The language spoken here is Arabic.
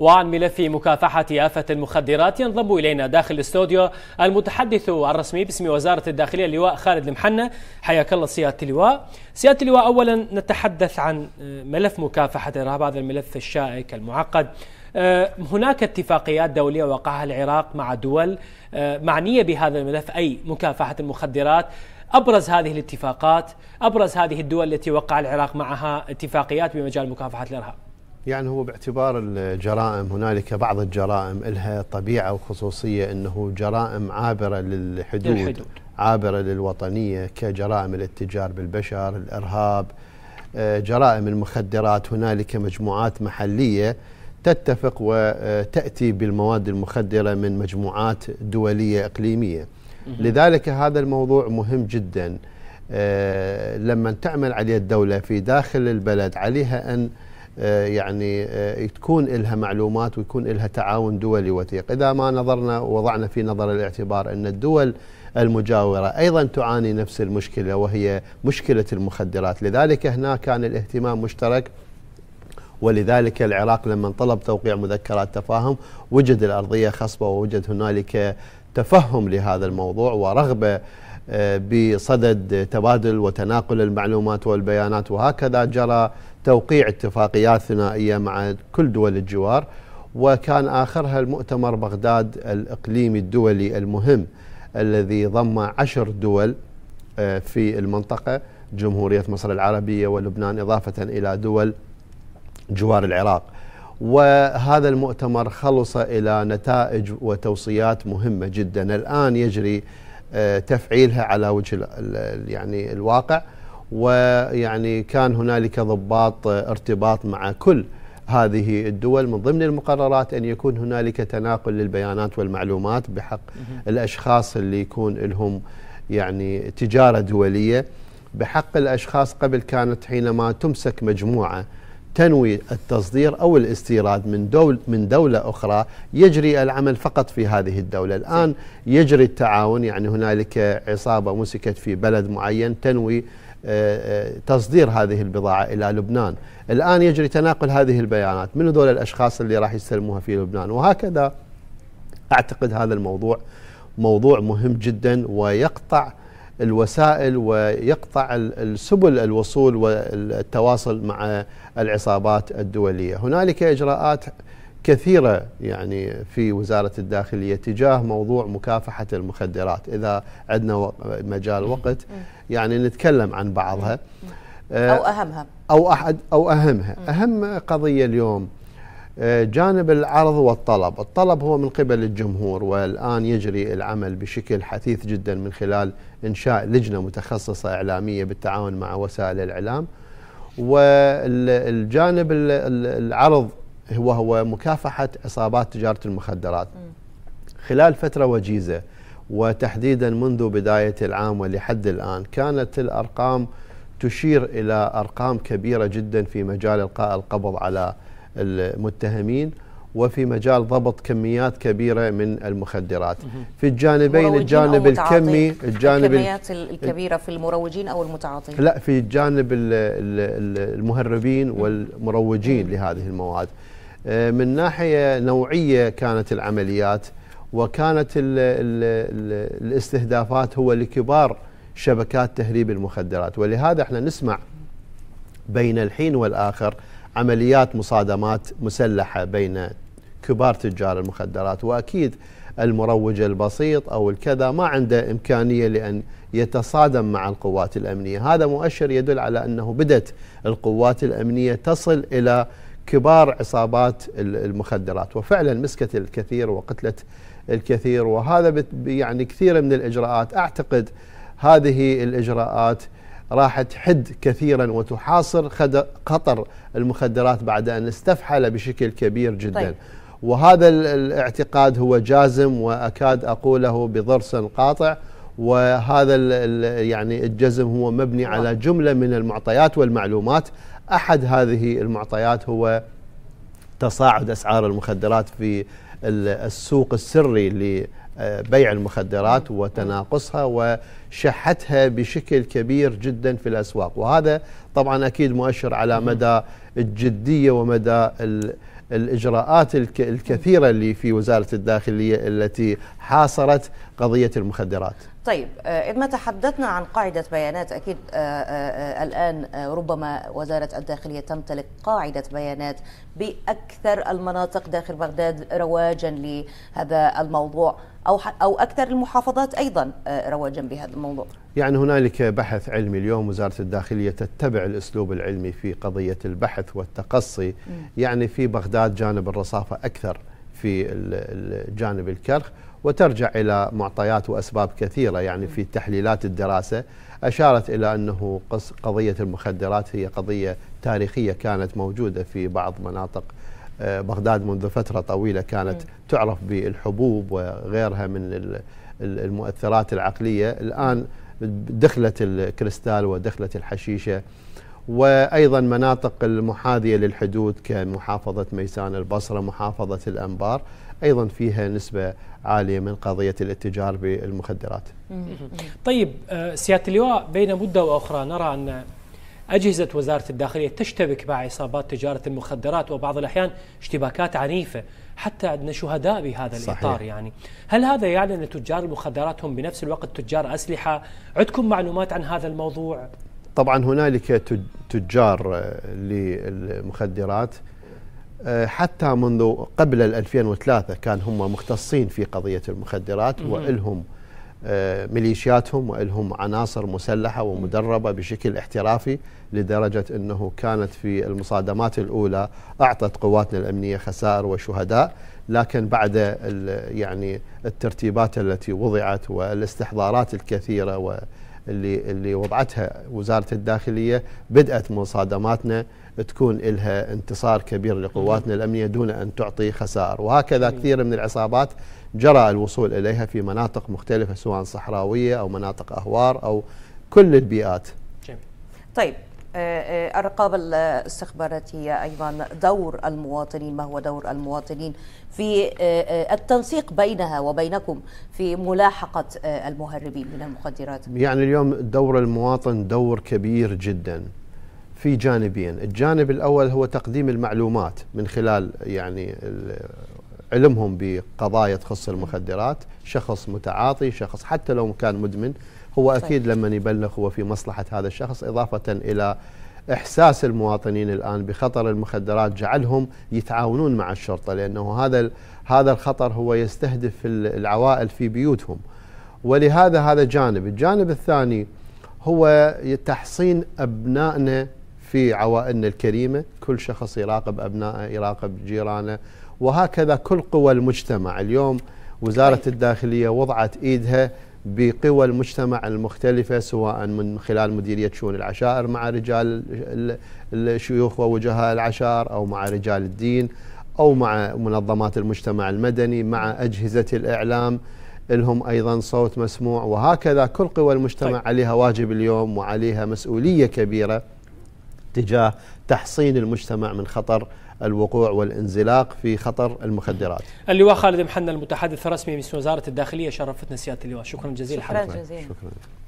وعن ملف مكافحة آفة المخدرات ينضم إلينا داخل الاستوديو المتحدث الرسمي باسم وزارة الداخلية اللواء خالد المحنة حياك الله سيادة اللواء سيادة اللواء أولا نتحدث عن آه، ملف مكافحة الإرهاب هذا الملف الشائك المعقد آه، هناك اتفاقيات دولية وقعها العراق مع دول آه، معنية بهذا الملف أي مكافحة المخدرات ابرز هذه الاتفاقات، ابرز هذه الدول التي وقع العراق معها اتفاقيات بمجال مكافحه الارهاب. يعني هو باعتبار الجرائم هنالك بعض الجرائم لها طبيعه وخصوصيه انه جرائم عابره للحدود للحدود. عابره للوطنيه كجرائم الاتجار بالبشر، الارهاب، آه، جرائم المخدرات، هنالك مجموعات محليه تتفق وتاتي بالمواد المخدره من مجموعات دوليه اقليميه. لذلك هذا الموضوع مهم جدا. آه، لما تعمل عليه الدوله في داخل البلد عليها ان آه، يعني آه، تكون لها معلومات ويكون لها تعاون دولي وثيق إذا ما نظرنا ووضعنا في نظر الاعتبار أن الدول المجاورة أيضا تعاني نفس المشكلة وهي مشكلة المخدرات لذلك هنا كان الاهتمام مشترك ولذلك العراق لما طلب توقيع مذكرات تفاهم وجد الأرضية خصبة ووجد هنالك تفهم لهذا الموضوع ورغبة آه، بصدد تبادل وتناقل المعلومات والبيانات وهكذا جرى توقيع اتفاقيات ثنائيه مع كل دول الجوار وكان اخرها المؤتمر بغداد الاقليمي الدولي المهم الذي ضم عشر دول آه، في المنطقه جمهوريه مصر العربيه ولبنان اضافه الى دول جوار العراق. وهذا المؤتمر خلص الى نتائج وتوصيات مهمه جدا الان يجري آه، تفعيلها على وجه يعني الواقع ويعني كان هنالك ضباط آه، ارتباط مع كل هذه الدول من ضمن المقررات أن يكون هنالك تناقل للبيانات والمعلومات بحق الأشخاص اللي يكون لهم يعني تجارة دولية بحق الأشخاص قبل كانت حينما تمسك مجموعة تنوي التصدير أو الاستيراد من, دول من دولة أخرى يجري العمل فقط في هذه الدولة الآن يجري التعاون يعني هنالك عصابة مسكت في بلد معين تنوي آه، آه، تصدير هذه البضاعة إلى لبنان الآن يجري تناقل هذه البيانات من هذول الأشخاص اللي راح يستلموها في لبنان وهكذا أعتقد هذا الموضوع موضوع مهم جدا ويقطع الوسائل ويقطع السبل الوصول والتواصل مع العصابات الدولية هنالك إجراءات كثيرة يعني في وزارة الداخلية تجاه موضوع مكافحة المخدرات إذا عندنا مجال وقت يعني نتكلم عن بعضها أو آه، أهمها أو أحد أو أهمها أهم قضية اليوم آه، جانب العرض والطلب الطلب هو من قبل الجمهور والآن يجري العمل بشكل حثيث جدا من خلال إنشاء لجنة متخصصة إعلامية بالتعاون مع وسائل الإعلام والجانب العرض وهو مكافحة عصابات تجارة المخدرات خلال فترة وجيزة وتحديدا منذ بداية العام ولحد الآن كانت الأرقام تشير إلى أرقام كبيرة جدا في مجال إلقاء القبض على المتهمين وفي مجال ضبط كميات كبيرة من المخدرات في الجانبين الجانب الكمي الجانب الكميات الكبيرة في المروجين أو المتعاطين لا في الجانب المهربين والمروجين لهذه المواد آه، من ناحية نوعية كانت العمليات وكانت الـ الـ الـ الاستهدافات هو لكبار شبكات تهريب المخدرات ولهذا احنا نسمع بين الحين والآخر عمليات مصادمات مسلحة بين كبار تجار المخدرات وأكيد المروج البسيط أو الكذا ما عنده إمكانية لأن يتصادم مع القوات الأمنية هذا مؤشر يدل على أنه بدت القوات الأمنية تصل إلى كبار عصابات المخدرات وفعلا مسكت الكثير وقتلت الكثير وهذا يعني كثير من الإجراءات أعتقد هذه الإجراءات راح تحد كثيرا وتحاصر خطر المخدرات بعد أن استفحل بشكل كبير جدا طيب. وهذا الاعتقاد هو جازم وأكاد أقوله بضرس قاطع وهذا يعني الجزم هو مبني على جملة من المعطيات والمعلومات أحد هذه المعطيات هو تصاعد أسعار المخدرات في السوق السري لبيع المخدرات وتناقصها وشحتها بشكل كبير جدا في الأسواق وهذا طبعا أكيد مؤشر على مدى الجدية ومدى الإجراءات الكثيرة اللي في وزارة الداخلية التي حاصرت قضية المخدرات طيب إذا آه، ما تحدثنا عن قاعدة بيانات أكيد آه، آه، الآن ربما وزارة الداخلية تمتلك قاعدة بيانات بأكثر المناطق داخل بغداد رواجا لهذا الموضوع أو أو أكثر المحافظات أيضا رواجا بهذا الموضوع. يعني هنالك بحث علمي اليوم وزارة الداخلية تتبع الأسلوب العلمي في قضية البحث والتقصي يعني في بغداد جانب الرصافة أكثر في جانب الكرخ وترجع إلى معطيات وأسباب كثيرة يعني في تحليلات الدراسة أشارت إلى أنه قضية المخدرات هي قضية تاريخية كانت موجودة في بعض مناطق آه، بغداد منذ فترة طويلة كانت تعرف بالحبوب وغيرها من المؤثرات العقلية الآن دخلت الكريستال ودخلت الحشيشة وأيضا مناطق المحاذية للحدود كمحافظة ميسان البصرة محافظة الأنبار أيضا فيها نسبة عالية من قضية الاتجار بالمخدرات طيب آه، سيادة اللواء بين مدة وأخرى نرى أن أجهزة وزارة الداخلية تشتبك مع عصابات تجارة المخدرات وبعض الأحيان اشتباكات عنيفة حتى عندنا شهداء بهذا صحيح. الإطار يعني هل هذا يعني أن تجار المخدرات هم بنفس الوقت تجار أسلحة عندكم معلومات عن هذا الموضوع؟ طبعا هنالك تجار آه، للمخدرات آه، حتى منذ قبل 2003 كان هم مختصين في قضية المخدرات وإلهم آه، ميليشياتهم وإلهم عناصر مسلحة ومدربة بشكل احترافي لدرجة أنه كانت في المصادمات الأولى أعطت قواتنا الأمنية خسائر وشهداء لكن بعد يعني الترتيبات التي وضعت والاستحضارات الكثيرة واللي اللي وضعتها وزارة الداخلية بدأت مصادماتنا تكون لها انتصار كبير لقواتنا الأمنية دون أن تعطي خسائر وهكذا كثير من العصابات جرى الوصول إليها في مناطق مختلفة سواء صحراوية أو مناطق أهوار أو كل البيئات طيب الرقابة آه، آه، الاستخباراتية أيضا دور المواطنين ما هو دور المواطنين في آه، التنسيق بينها وبينكم في ملاحقة المهربين من المخدرات يعني اليوم دور المواطن دور كبير جداً في جانبين الجانب الأول هو تقديم المعلومات من خلال يعني علمهم بقضايا تخص المخدرات شخص متعاطي شخص حتى لو كان مدمن هو أكيد لما يبلغ هو في مصلحة هذا الشخص إضافة إلى إحساس المواطنين الآن بخطر المخدرات جعلهم يتعاونون مع الشرطة لأنه هذا هذا الخطر هو يستهدف العوائل في بيوتهم ولهذا هذا جانب الجانب الثاني هو تحصين أبنائنا في عوائلنا الكريمة كل شخص يراقب أبنائه يراقب جيرانه وهكذا كل قوى المجتمع اليوم وزارة طيب. الداخلية وضعت إيدها بقوى المجتمع المختلفة سواء من خلال مديرية شؤون العشائر مع رجال الشيوخ ووجهاء العشائر أو مع رجال الدين أو مع منظمات المجتمع المدني مع أجهزة الإعلام لهم أيضا صوت مسموع وهكذا كل قوى المجتمع طيب. عليها واجب اليوم وعليها مسؤولية كبيرة تجاه تحصين المجتمع من خطر الوقوع والانزلاق في خطر المخدرات. اللواء خالد محنى المتحدث الرسمي باسم وزاره الداخليه شرفتنا سياده اللواء، شكرا جزيلا شكرا جزيلا. شكرا.